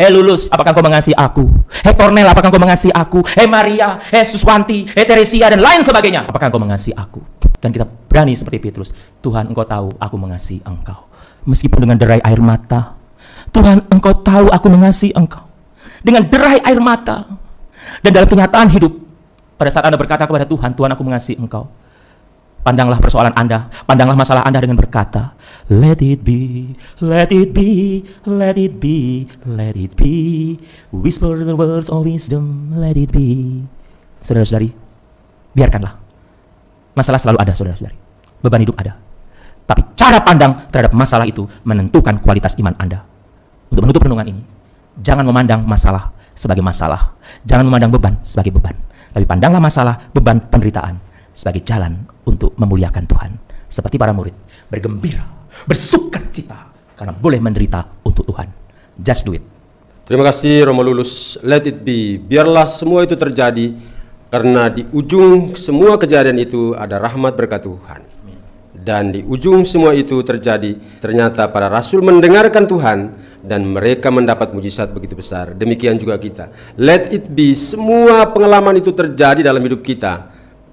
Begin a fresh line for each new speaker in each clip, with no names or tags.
Hei Lulus, apakah kau mengasihi aku? Hei Cornel, apakah kau mengasihi aku? Hei Maria, hei Suswanti, hei Teresia, dan lain sebagainya. Apakah kau mengasihi aku? Dan kita berani seperti Petrus. Tuhan, engkau tahu aku mengasihi engkau. Meskipun dengan derai air mata. Tuhan, engkau tahu aku mengasihi engkau. Dengan derai air mata. Dan dalam kenyataan hidup. Pada saat Anda berkata kepada Tuhan, Tuhan aku mengasihi engkau. Pandanglah persoalan Anda, pandanglah masalah Anda dengan berkata, Let it be, let it be, let it be, let it be. Whisper the words of wisdom, let it be. Saudara-saudari, biarkanlah. Masalah selalu ada, saudara-saudari. Beban hidup ada. Tapi cara pandang terhadap masalah itu menentukan kualitas iman Anda. Untuk menutup renungan ini, jangan memandang masalah sebagai masalah. Jangan memandang beban sebagai beban. Tapi pandanglah masalah, beban, penderitaan sebagai jalan untuk memuliakan Tuhan. Seperti para murid, bergembira, bersuka cita, karena boleh menderita untuk Tuhan. Just do it.
Terima kasih Romo Lulus. Let it be. Biarlah semua itu terjadi karena di ujung semua kejadian itu ada rahmat berkat Tuhan. Dan di ujung semua itu terjadi, ternyata para rasul mendengarkan Tuhan dan mereka mendapat mujizat begitu besar. Demikian juga kita. Let it be. Semua pengalaman itu terjadi dalam hidup kita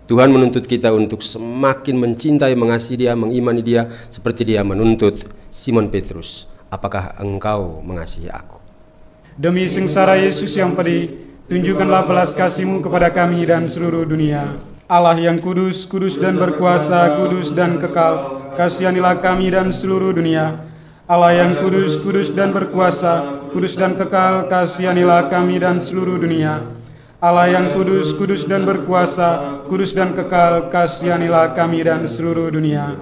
Tuhan menuntut kita untuk semakin mencintai, mengasihi Dia, mengimani Dia seperti Dia menuntut Simon Petrus, apakah engkau mengasihi aku?
Demi sengsara Yesus yang pedih, tunjukkanlah belas kasihmu kepada kami dan seluruh dunia. Allah yang kudus, kudus dan berkuasa, kudus dan kekal, kasihanilah kami dan seluruh dunia. Allah yang kudus, kudus dan berkuasa, kudus dan kekal, kasihanilah kami dan seluruh dunia. Allah yang kudus, kudus dan berkuasa, kudus dan kekal, kasihanilah kami dan seluruh dunia.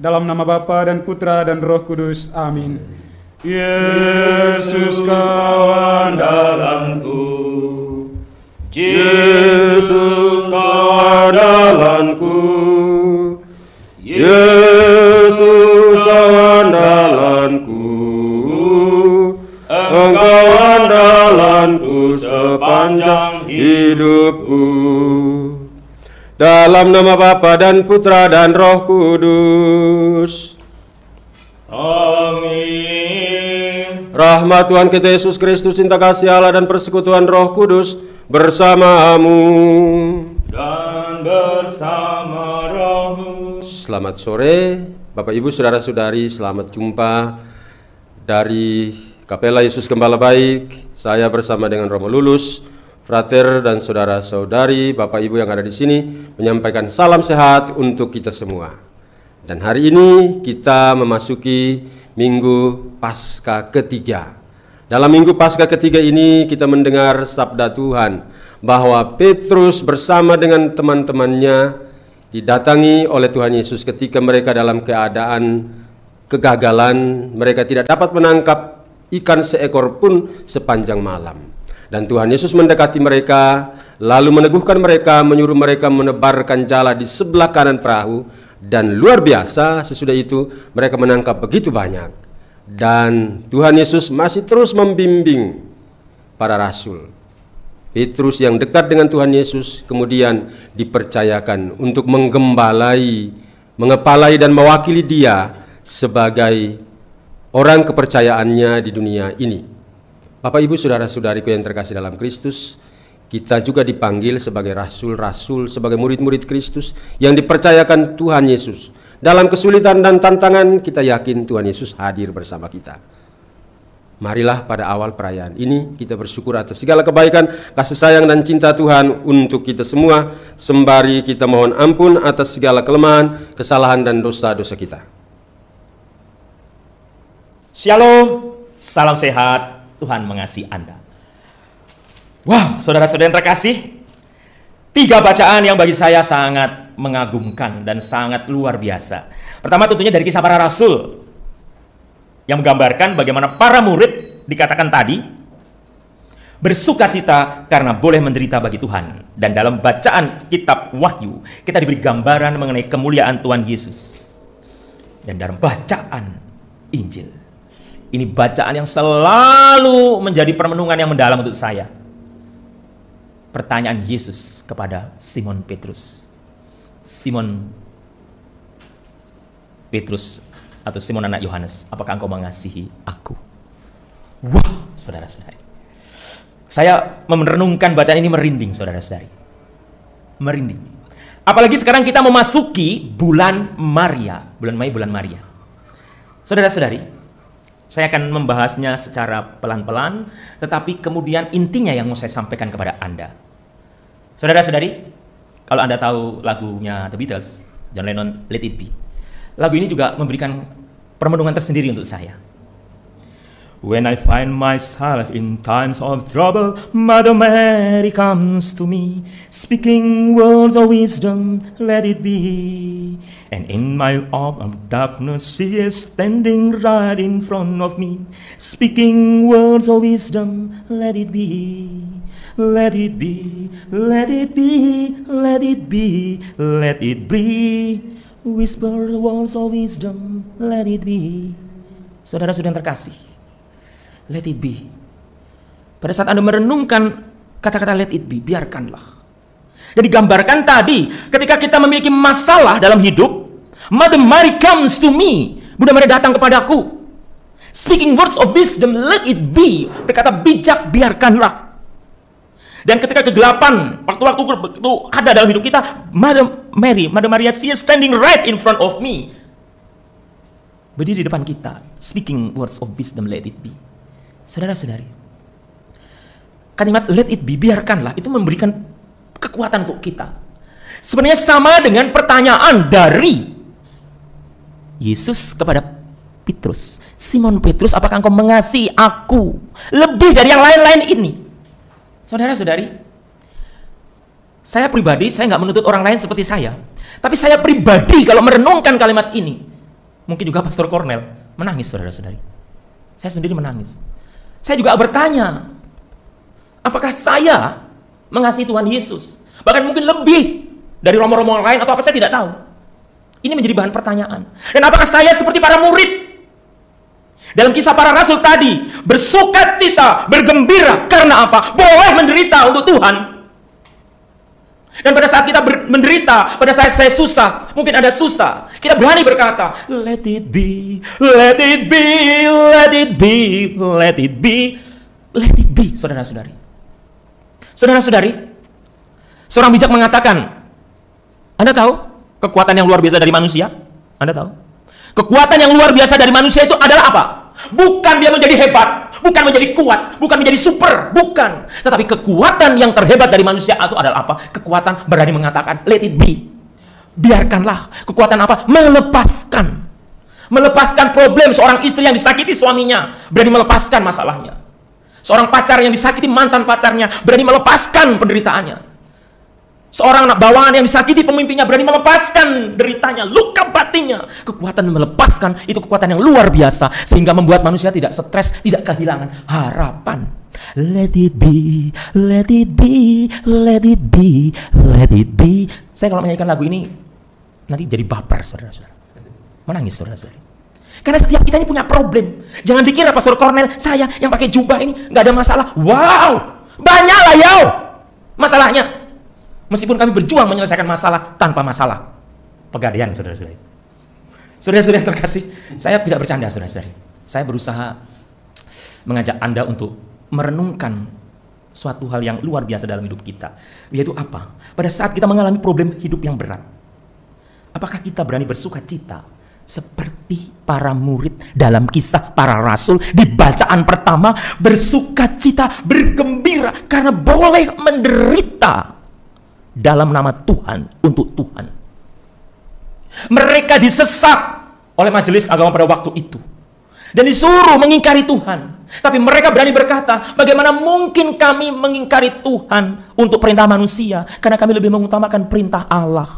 Dalam nama Bapa dan Putra dan Roh Kudus. Amin. Yesus kawan dalamku. Yesus kawan dalamku. Yesus Dalam nama Bapa dan Putra dan Roh Kudus. Amin. Rahmat Tuhan kita Yesus Kristus, cinta kasih Allah dan persekutuan Roh Kudus bersamamu dan bersama rohmu. Selamat
sore, Bapak Ibu, saudara-saudari, selamat jumpa dari Kapela Yesus Gembala Baik. Saya bersama dengan Romo Lulus frater dan saudara-saudari, Bapak Ibu yang ada di sini, menyampaikan salam sehat untuk kita semua. Dan hari ini kita memasuki minggu pasca ketiga. Dalam minggu pasca ketiga ini kita mendengar sabda Tuhan bahwa Petrus bersama dengan teman-temannya didatangi oleh Tuhan Yesus ketika mereka dalam keadaan kegagalan, mereka tidak dapat menangkap ikan seekor pun sepanjang malam. Dan Tuhan Yesus mendekati mereka, lalu meneguhkan mereka, menyuruh mereka menebarkan jala di sebelah kanan perahu. Dan luar biasa, sesudah itu mereka menangkap begitu banyak. Dan Tuhan Yesus masih terus membimbing para rasul. Petrus yang dekat dengan Tuhan Yesus kemudian dipercayakan untuk menggembalai, mengepalai dan mewakili dia sebagai orang kepercayaannya di dunia ini. Bapak Ibu saudara-saudariku yang terkasih dalam Kristus, kita juga dipanggil sebagai rasul-rasul, sebagai murid-murid Kristus yang dipercayakan Tuhan Yesus. Dalam kesulitan dan tantangan, kita yakin Tuhan Yesus hadir bersama kita. Marilah pada awal perayaan ini kita bersyukur atas segala kebaikan, kasih sayang dan cinta Tuhan untuk kita semua, sembari kita mohon ampun atas segala kelemahan, kesalahan dan dosa-dosa kita.
Shalom, salam sehat, Tuhan mengasihi Anda. Wow, saudara-saudara yang terkasih, tiga bacaan yang bagi saya sangat mengagumkan dan sangat luar biasa. Pertama tentunya dari kisah para rasul yang menggambarkan bagaimana para murid dikatakan tadi bersuka cita karena boleh menderita bagi Tuhan. Dan dalam bacaan kitab Wahyu, kita diberi gambaran mengenai kemuliaan Tuhan Yesus. Dan dalam bacaan Injil, ini bacaan yang selalu menjadi permenungan yang mendalam untuk saya. Pertanyaan Yesus kepada Simon Petrus. Simon Petrus atau Simon anak Yohanes, apakah engkau mengasihi aku? Wah, saudara-saudari. Saya merenungkan bacaan ini merinding, saudara-saudari. Merinding. Apalagi sekarang kita memasuki bulan Maria. Bulan Mei, bulan Maria. Saudara-saudari, saya akan membahasnya secara pelan-pelan, tetapi kemudian intinya yang mau saya sampaikan kepada Anda. Saudara-saudari, kalau Anda tahu lagunya The Beatles, John Lennon, Let It Be. Lagu ini juga memberikan permenungan tersendiri untuk saya. When I find myself in times of trouble, Mother Mary comes to me, speaking words of wisdom, let it be. And in my hour of darkness, she is standing right in front of me, speaking words of wisdom, let it be. Let it be, let it be, let it be, let it be. Whisper words of wisdom, let it be. Saudara-saudara yang terkasih, let it be. Pada saat Anda merenungkan kata-kata let it be, biarkanlah. Jadi gambarkan tadi, ketika kita memiliki masalah dalam hidup, Mother Mary comes to me. Bunda Mary datang kepadaku. Speaking words of wisdom, let it be. Berkata bijak, biarkanlah. Dan ketika kegelapan, waktu-waktu itu ada dalam hidup kita, Mother Mary, Mother Maria, she is standing right in front of me. Berdiri di depan kita, speaking words of wisdom, let it be. Saudara-saudari, kalimat let it be, biarkanlah, itu memberikan kekuatan untuk kita. Sebenarnya sama dengan pertanyaan dari Yesus kepada Petrus. Simon Petrus, apakah engkau mengasihi aku lebih dari yang lain-lain ini? Saudara-saudari, saya pribadi, saya nggak menuntut orang lain seperti saya. Tapi saya pribadi kalau merenungkan kalimat ini, mungkin juga Pastor Cornel menangis saudara-saudari. Saya sendiri menangis. Saya juga bertanya, apakah saya mengasihi Tuhan Yesus? Bahkan mungkin lebih dari romo-romo lain atau apa saya tidak tahu. Ini menjadi bahan pertanyaan. Dan apakah saya seperti para murid? Dalam kisah para rasul tadi, bersuka cita, bergembira. Karena apa? Boleh menderita untuk Tuhan. Dan pada saat kita menderita, pada saat saya susah, mungkin ada susah, kita berani berkata, let it be, let it be, let it be, let it be, let it be, saudara-saudari. Saudara-saudari, seorang bijak mengatakan, Anda tahu kekuatan yang luar biasa dari manusia? Anda tahu? Kekuatan yang luar biasa dari manusia itu adalah apa? Bukan dia menjadi hebat, bukan menjadi kuat, bukan menjadi super, bukan. Tetapi kekuatan yang terhebat dari manusia itu adalah apa? Kekuatan berani mengatakan, let it be. Biarkanlah. Kekuatan apa? Melepaskan. Melepaskan problem seorang istri yang disakiti suaminya. Berani melepaskan masalahnya. Seorang pacar yang disakiti mantan pacarnya. Berani melepaskan penderitaannya. Seorang anak bawahan yang disakiti pemimpinnya berani melepaskan deritanya, luka batinnya. Kekuatan melepaskan itu kekuatan yang luar biasa sehingga membuat manusia tidak stres, tidak kehilangan harapan. Let it be, let it be, let it be, let it be. Saya kalau menyanyikan lagu ini nanti jadi baper saudara-saudara. Menangis saudara-saudara. Karena setiap kita ini punya problem. Jangan dikira Pastor Cornel, saya yang pakai jubah ini nggak ada masalah. Wow, banyak lah ya masalahnya. Meskipun kami berjuang menyelesaikan masalah tanpa masalah. Pegadaian, saudara-saudari. Saudara-saudari yang terkasih, saya tidak bercanda, saudara-saudari. Saya berusaha mengajak Anda untuk merenungkan suatu hal yang luar biasa dalam hidup kita. Yaitu apa? Pada saat kita mengalami problem hidup yang berat, apakah kita berani bersuka cita seperti para murid dalam kisah para rasul di bacaan pertama bersuka cita bergembira karena boleh menderita dalam nama Tuhan untuk Tuhan. Mereka disesat oleh majelis agama pada waktu itu dan disuruh mengingkari Tuhan. Tapi mereka berani berkata, bagaimana mungkin kami mengingkari Tuhan untuk perintah manusia karena kami lebih mengutamakan perintah Allah.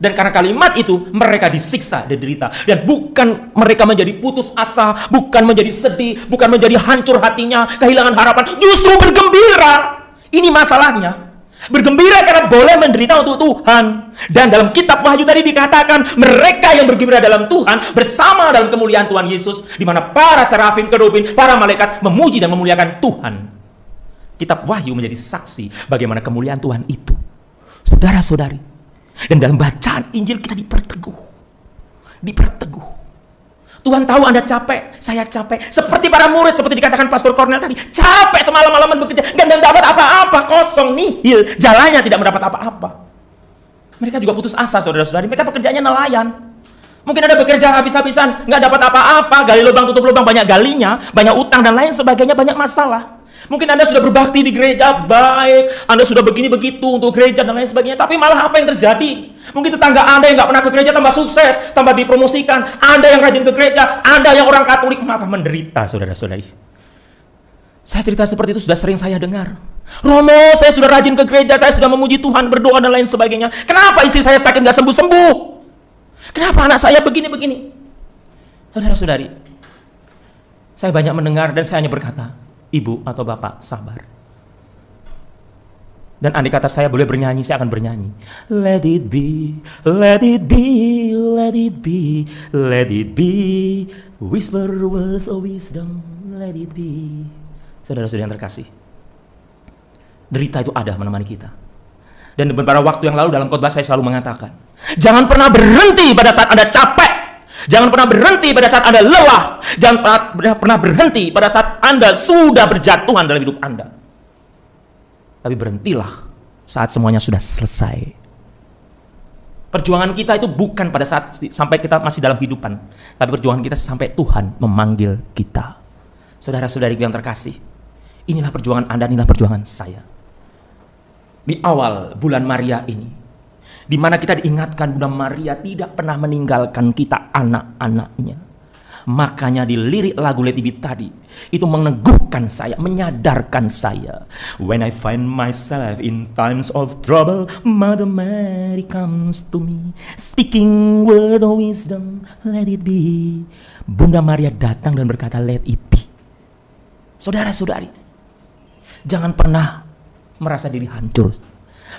Dan karena kalimat itu mereka disiksa dan derita. Dan bukan mereka menjadi putus asa, bukan menjadi sedih, bukan menjadi hancur hatinya, kehilangan harapan, justru bergembira. Ini masalahnya. Bergembira karena boleh menderita untuk Tuhan. Dan dalam kitab Wahyu tadi dikatakan mereka yang bergembira dalam Tuhan bersama dalam kemuliaan Tuhan Yesus di mana para serafin kerubin, para malaikat memuji dan memuliakan Tuhan. Kitab Wahyu menjadi saksi bagaimana kemuliaan Tuhan itu. Saudara-saudari, dan dalam bacaan Injil kita diperteguh. Diperteguh. Tuhan tahu Anda capek, saya capek. Seperti para murid, seperti dikatakan Pastor Cornel tadi, capek semalam-malaman bekerja, nggak dapat apa-apa, kosong, nihil, jalannya tidak mendapat apa-apa. Mereka juga putus asa, saudara-saudari. Mereka pekerjaannya nelayan. Mungkin ada bekerja habis-habisan, nggak dapat apa-apa, gali lubang tutup lubang, banyak galinya, banyak utang dan lain sebagainya, banyak masalah. Mungkin Anda sudah berbakti di gereja, baik. Anda sudah begini begitu untuk gereja dan lain sebagainya. Tapi malah apa yang terjadi? Mungkin tetangga Anda yang nggak pernah ke gereja tambah sukses, tambah dipromosikan. Anda yang rajin ke gereja, Anda yang orang Katolik malah menderita, saudara-saudari. Saya cerita seperti itu sudah sering saya dengar. Romo, saya sudah rajin ke gereja, saya sudah memuji Tuhan, berdoa dan lain sebagainya. Kenapa istri saya sakit nggak sembuh-sembuh? Kenapa anak saya begini-begini? Saudara-saudari, saya banyak mendengar dan saya hanya berkata, ibu atau bapak, sabar. Dan andai kata saya boleh bernyanyi, saya akan bernyanyi. Let it be, let it be, let it be, let it be. Whisper words of wisdom, let it be. saudara saudara yang terkasih, derita itu ada menemani kita. Dan beberapa waktu yang lalu dalam khotbah saya selalu mengatakan, jangan pernah berhenti pada saat Anda capek Jangan pernah berhenti pada saat Anda lelah. Jangan pernah, berhenti pada saat Anda sudah berjatuhan dalam hidup Anda. Tapi berhentilah saat semuanya sudah selesai. Perjuangan kita itu bukan pada saat sampai kita masih dalam kehidupan, tapi perjuangan kita sampai Tuhan memanggil kita. Saudara-saudari yang terkasih, inilah perjuangan Anda, inilah perjuangan saya. Di awal bulan Maria ini, di mana kita diingatkan Bunda Maria tidak pernah meninggalkan kita anak-anaknya. Makanya di lirik lagu Be tadi itu meneguhkan saya, menyadarkan saya. When I find myself in times of trouble, Mother Mary comes to me, speaking word of wisdom, let it be. Bunda Maria datang dan berkata, let it be. Saudara-saudari, jangan pernah merasa diri hancur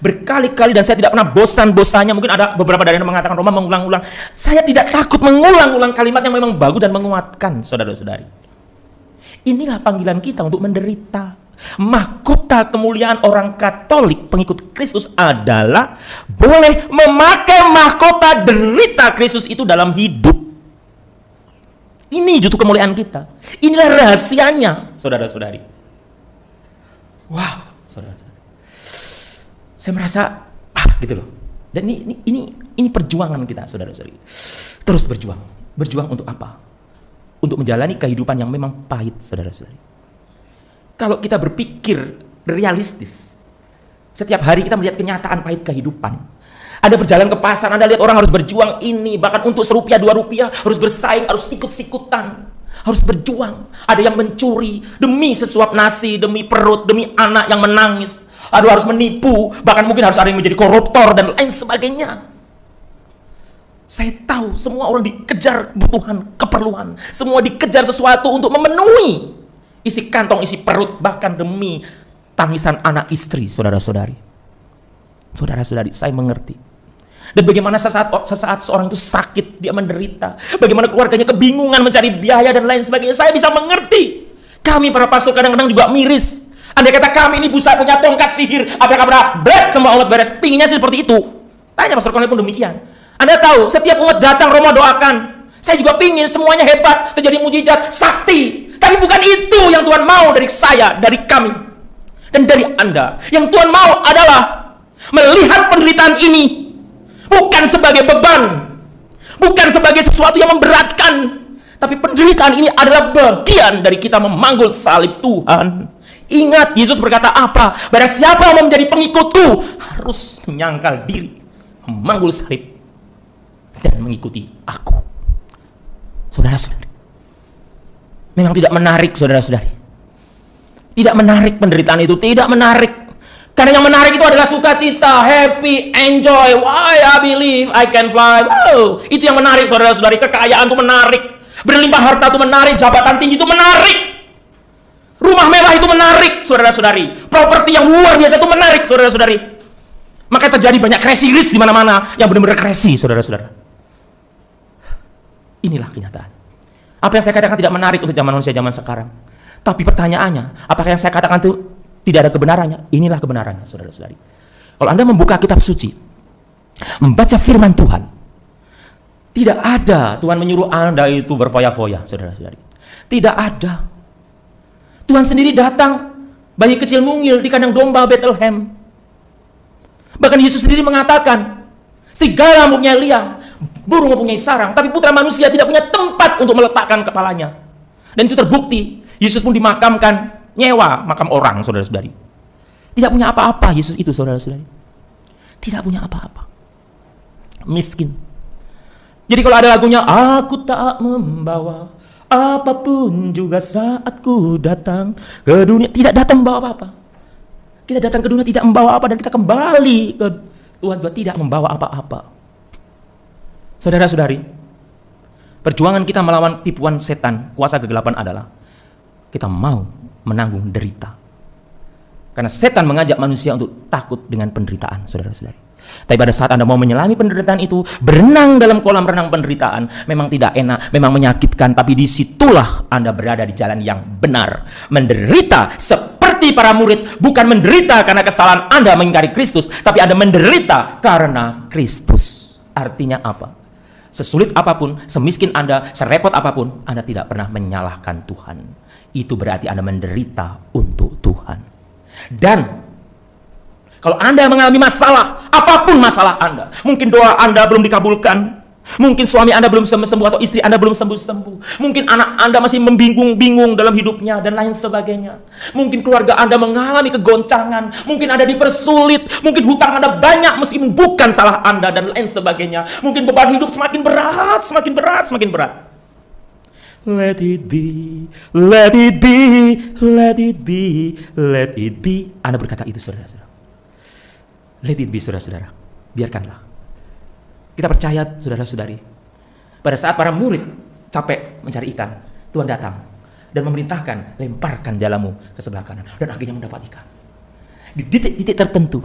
berkali-kali dan saya tidak pernah bosan-bosannya. Mungkin ada beberapa dari yang mengatakan Roma mengulang-ulang. Saya tidak takut mengulang-ulang kalimat yang memang bagus dan menguatkan saudara-saudari. Inilah panggilan kita untuk menderita. Mahkota kemuliaan orang Katolik pengikut Kristus adalah boleh memakai mahkota derita Kristus itu dalam hidup. Ini justru kemuliaan kita. Inilah rahasianya, saudara-saudari. Wow, saudara saya merasa ah gitu loh. Dan ini ini ini, ini perjuangan kita saudara-saudari. Terus berjuang. Berjuang untuk apa? Untuk menjalani kehidupan yang memang pahit saudara-saudari. Kalau kita berpikir realistis, setiap hari kita melihat kenyataan pahit kehidupan. Ada berjalan ke pasar, Anda lihat orang harus berjuang ini, bahkan untuk serupiah dua rupiah, harus bersaing, harus sikut-sikutan, harus berjuang. Ada yang mencuri demi sesuap nasi, demi perut, demi anak yang menangis, aduh harus menipu, bahkan mungkin harus ada yang menjadi koruptor dan lain sebagainya. Saya tahu semua orang dikejar kebutuhan, keperluan. Semua dikejar sesuatu untuk memenuhi isi kantong, isi perut, bahkan demi tangisan anak istri, saudara-saudari. Saudara-saudari, saya mengerti. Dan bagaimana sesaat, sesaat seorang itu sakit, dia menderita. Bagaimana keluarganya kebingungan mencari biaya dan lain sebagainya. Saya bisa mengerti. Kami para pastor kadang-kadang juga miris. Anda kata kami ini bisa punya tongkat sihir, Apa kabar? berat semua umat beres. Pinginnya sih seperti itu. Tanya Pastor Cornel pun demikian. Anda tahu, setiap umat datang Roma doakan. Saya juga pingin semuanya hebat, terjadi mujizat, sakti. Tapi bukan itu yang Tuhan mau dari saya, dari kami. Dan dari Anda. Yang Tuhan mau adalah melihat penderitaan ini. Bukan sebagai beban. Bukan sebagai sesuatu yang memberatkan. Tapi penderitaan ini adalah bagian dari kita memanggul salib Tuhan. Ingat Yesus berkata apa? Barang siapa mau menjadi pengikutku harus menyangkal diri, memanggul salib dan mengikuti aku. Saudara-saudari. Memang tidak menarik saudara-saudari. Tidak menarik penderitaan itu, tidak menarik. Karena yang menarik itu adalah sukacita, happy, enjoy. Why I believe I can fly. Wow. Itu yang menarik saudara-saudari. Kekayaan itu menarik. Berlimpah harta itu menarik, jabatan tinggi itu menarik. Rumah mewah itu menarik, saudara-saudari. Properti yang luar biasa itu menarik, saudara-saudari. Maka terjadi banyak crazy rich di mana-mana yang benar-benar crazy, saudara-saudara. Inilah kenyataan. Apa yang saya katakan tidak menarik untuk zaman manusia zaman sekarang. Tapi pertanyaannya, apakah yang saya katakan itu tidak ada kebenarannya? Inilah kebenarannya, saudara-saudari. Kalau Anda membuka kitab suci, membaca firman Tuhan, tidak ada Tuhan menyuruh Anda itu berfoya-foya, saudara-saudari. Tidak ada Tuhan sendiri datang bayi kecil mungil di kandang domba Bethlehem. Bahkan Yesus sendiri mengatakan, segala mempunyai liang, burung mempunyai sarang, tapi putra manusia tidak punya tempat untuk meletakkan kepalanya. Dan itu terbukti, Yesus pun dimakamkan, nyewa makam orang, saudara-saudari. Tidak punya apa-apa Yesus itu, saudara-saudari. Tidak punya apa-apa. Miskin. Jadi kalau ada lagunya, aku tak membawa Apapun juga saat ku datang ke dunia tidak datang membawa apa-apa. Kita datang ke dunia tidak membawa apa dan kita kembali ke Tuhan juga tidak membawa apa-apa. Saudara-saudari, perjuangan kita melawan tipuan setan, kuasa kegelapan adalah kita mau menanggung derita. Karena setan mengajak manusia untuk takut dengan penderitaan, saudara-saudari. Tapi pada saat Anda mau menyelami penderitaan itu, berenang dalam kolam renang penderitaan, memang tidak enak, memang menyakitkan, tapi disitulah Anda berada di jalan yang benar. Menderita seperti para murid, bukan menderita karena kesalahan Anda mengingkari Kristus, tapi Anda menderita karena Kristus. Artinya apa? Sesulit apapun, semiskin Anda, serepot apapun, Anda tidak pernah menyalahkan Tuhan. Itu berarti Anda menderita untuk Tuhan. Dan kalau Anda mengalami masalah, apapun masalah Anda, mungkin doa Anda belum dikabulkan, mungkin suami Anda belum sembuh-sembuh atau istri Anda belum sembuh-sembuh, mungkin anak Anda masih membingung-bingung dalam hidupnya dan lain sebagainya. Mungkin keluarga Anda mengalami kegoncangan, mungkin Anda dipersulit, mungkin hutang Anda banyak meskipun bukan salah Anda dan lain sebagainya. Mungkin beban hidup semakin berat, semakin berat, semakin berat. Let it be, let it be, let it be, let it be. Anda berkata itu saudara-saudara. Let it be saudara-saudara. Biarkanlah. Kita percaya saudara-saudari. Pada saat para murid capek mencari ikan, Tuhan datang dan memerintahkan lemparkan jalamu ke sebelah kanan dan akhirnya mendapat ikan. Di titik-titik tertentu,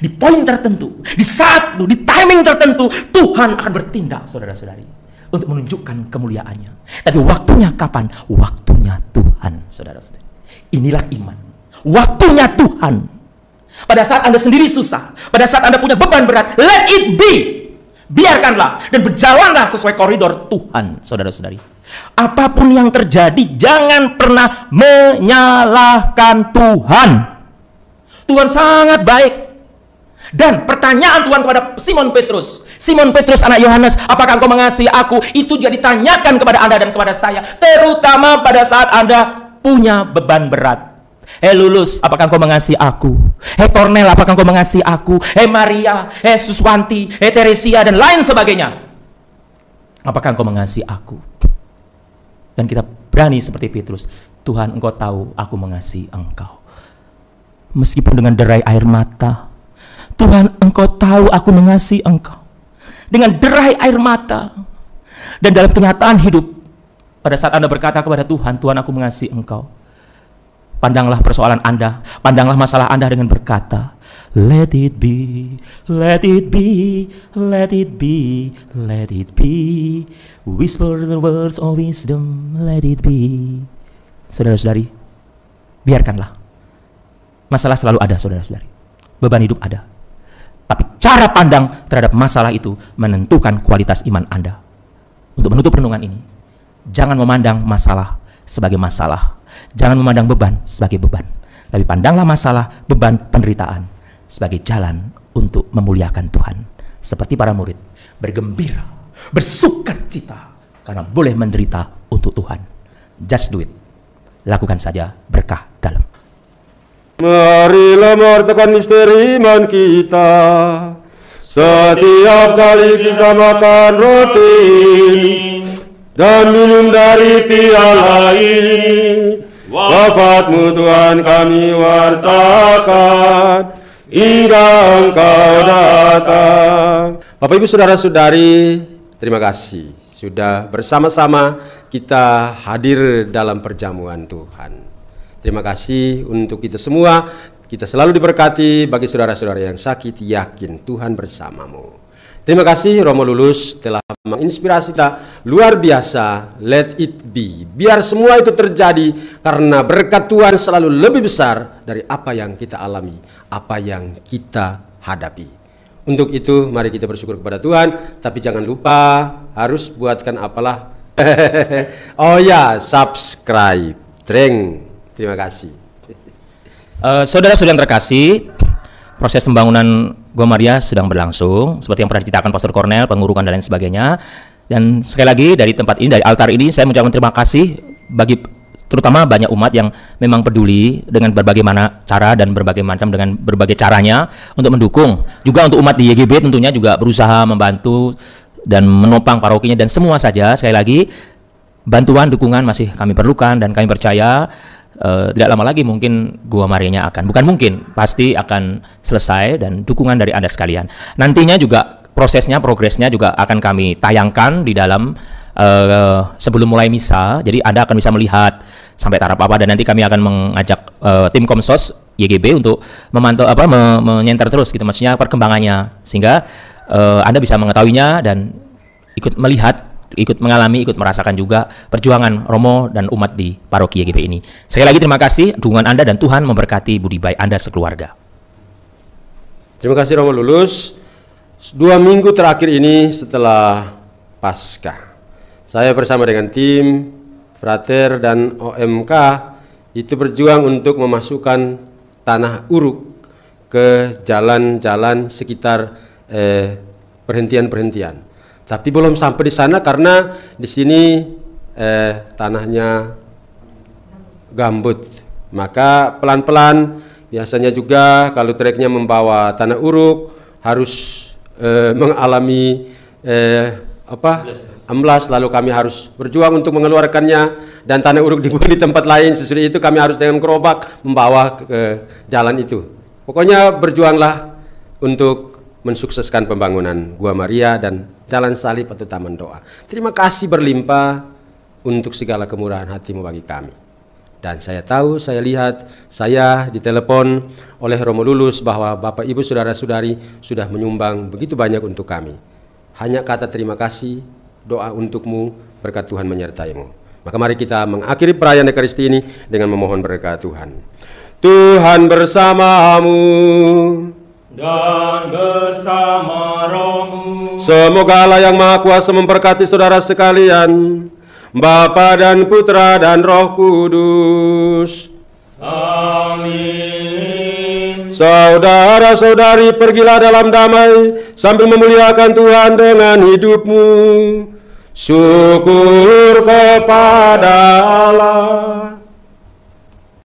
di poin tertentu, di saat itu, di timing tertentu, Tuhan akan bertindak saudara-saudari untuk menunjukkan kemuliaannya. Tapi waktunya kapan? Waktunya Tuhan, saudara-saudari. Inilah iman. Waktunya Tuhan pada saat Anda sendiri susah, pada saat Anda punya beban berat, let it be. Biarkanlah dan berjalanlah sesuai koridor Tuhan, saudara-saudari. Apapun yang terjadi, jangan pernah menyalahkan Tuhan. Tuhan sangat baik. Dan pertanyaan Tuhan kepada Simon Petrus, Simon Petrus anak Yohanes, apakah engkau mengasihi aku? Itu juga ditanyakan kepada Anda dan kepada saya, terutama pada saat Anda punya beban berat. Hei eh, Lulus, apakah engkau mengasihi aku? Hei eh, Cornel, apakah engkau mengasihi aku? Hei eh, Maria, hei Suswanti, hei Teresia, dan lain sebagainya. Apakah engkau mengasihi aku? Dan kita berani seperti Petrus. Tuhan, engkau tahu aku mengasihi engkau. Meskipun dengan derai air mata. Tuhan, engkau tahu aku mengasihi engkau. Dengan derai air mata. Dan dalam kenyataan hidup, pada saat Anda berkata kepada Tuhan, Tuhan aku mengasihi engkau Pandanglah persoalan Anda, pandanglah masalah Anda dengan berkata, Let it be, let it be, let it be, let it be. Whisper the words of wisdom, let it be. Saudara-saudari, biarkanlah. Masalah selalu ada, saudara-saudari. Beban hidup ada. Tapi cara pandang terhadap masalah itu menentukan kualitas iman Anda. Untuk menutup renungan ini, jangan memandang masalah sebagai masalah, Jangan memandang beban sebagai beban, tapi pandanglah masalah, beban, penderitaan sebagai jalan untuk memuliakan Tuhan. Seperti para murid, bergembira, bersuka cita, karena boleh menderita untuk Tuhan. Just do it. Lakukan saja berkah dalam.
Marilah mewartakan misteri iman kita. Setiap kali kita makan roti dan minum dari piala ini, Wafatmu Tuhan kami wartakan Hingga engkau datang Bapak ibu saudara saudari
Terima kasih sudah bersama-sama kita hadir dalam perjamuan Tuhan. Terima kasih untuk kita semua. Kita selalu diberkati bagi saudara-saudara yang sakit, yakin Tuhan bersamamu. Terima kasih Romo Lulus telah menginspirasi kita luar biasa. Let it be. Biar semua itu terjadi karena berkat Tuhan selalu lebih besar dari apa yang kita alami, apa yang kita hadapi. Untuk itu mari kita bersyukur kepada Tuhan, tapi jangan lupa harus buatkan apalah. oh ya, subscribe. Treng. Terima kasih.
Eh, saudara-saudara yang terkasih, proses pembangunan Gua Maria sedang berlangsung seperti yang pernah diceritakan Pastor Cornell, pengurukan dan lain sebagainya. Dan sekali lagi dari tempat ini dari altar ini saya mengucapkan terima kasih bagi terutama banyak umat yang memang peduli dengan berbagai mana cara dan berbagai macam dengan berbagai caranya untuk mendukung juga untuk umat di YGB tentunya juga berusaha membantu dan menopang parokinya dan semua saja sekali lagi bantuan dukungan masih kami perlukan dan kami percaya uh, tidak lama lagi mungkin Gua marinya akan bukan mungkin pasti akan selesai dan dukungan dari anda sekalian. Nantinya juga prosesnya progresnya juga akan kami tayangkan di dalam uh, sebelum mulai misa. Jadi Anda akan bisa melihat sampai taraf apa dan nanti kami akan mengajak uh, tim Komsos YGB untuk memantau apa me menyenter terus gitu maksudnya perkembangannya sehingga uh, Anda bisa mengetahuinya dan ikut melihat ikut mengalami, ikut merasakan juga perjuangan Romo dan umat di paroki YGP ini. Sekali lagi terima kasih dukungan Anda dan Tuhan memberkati budi baik Anda sekeluarga.
Terima kasih Romo Lulus. Dua minggu terakhir ini setelah pasca saya bersama dengan tim, frater dan OMK itu berjuang untuk memasukkan tanah uruk ke jalan-jalan sekitar eh, perhentian-perhentian tapi belum sampai di sana karena di sini eh, tanahnya gambut. Maka pelan-pelan biasanya juga kalau treknya membawa tanah uruk harus eh, mengalami eh, apa? Amblas lalu kami harus berjuang untuk mengeluarkannya dan tanah uruk dibuat di tempat lain sesudah itu kami harus dengan gerobak membawa ke eh, jalan itu. Pokoknya berjuanglah untuk mensukseskan pembangunan Gua Maria dan Jalan Salib atau Taman Doa. Terima kasih berlimpah untuk segala kemurahan hatimu bagi kami. Dan saya tahu, saya lihat, saya ditelepon oleh Romo Lulus bahwa Bapak Ibu Saudara-saudari sudah menyumbang begitu banyak untuk kami. Hanya kata terima kasih, doa untukmu, berkat Tuhan menyertaimu. Maka mari kita mengakhiri perayaan Ekaristi ini dengan memohon berkat Tuhan.
Tuhan bersamamu dan bersama rohmu. Semoga Allah yang Maha Kuasa memberkati saudara sekalian, Bapa dan Putra dan Roh Kudus. Amin. Saudara-saudari pergilah dalam damai sambil memuliakan Tuhan dengan hidupmu. Syukur kepada Allah.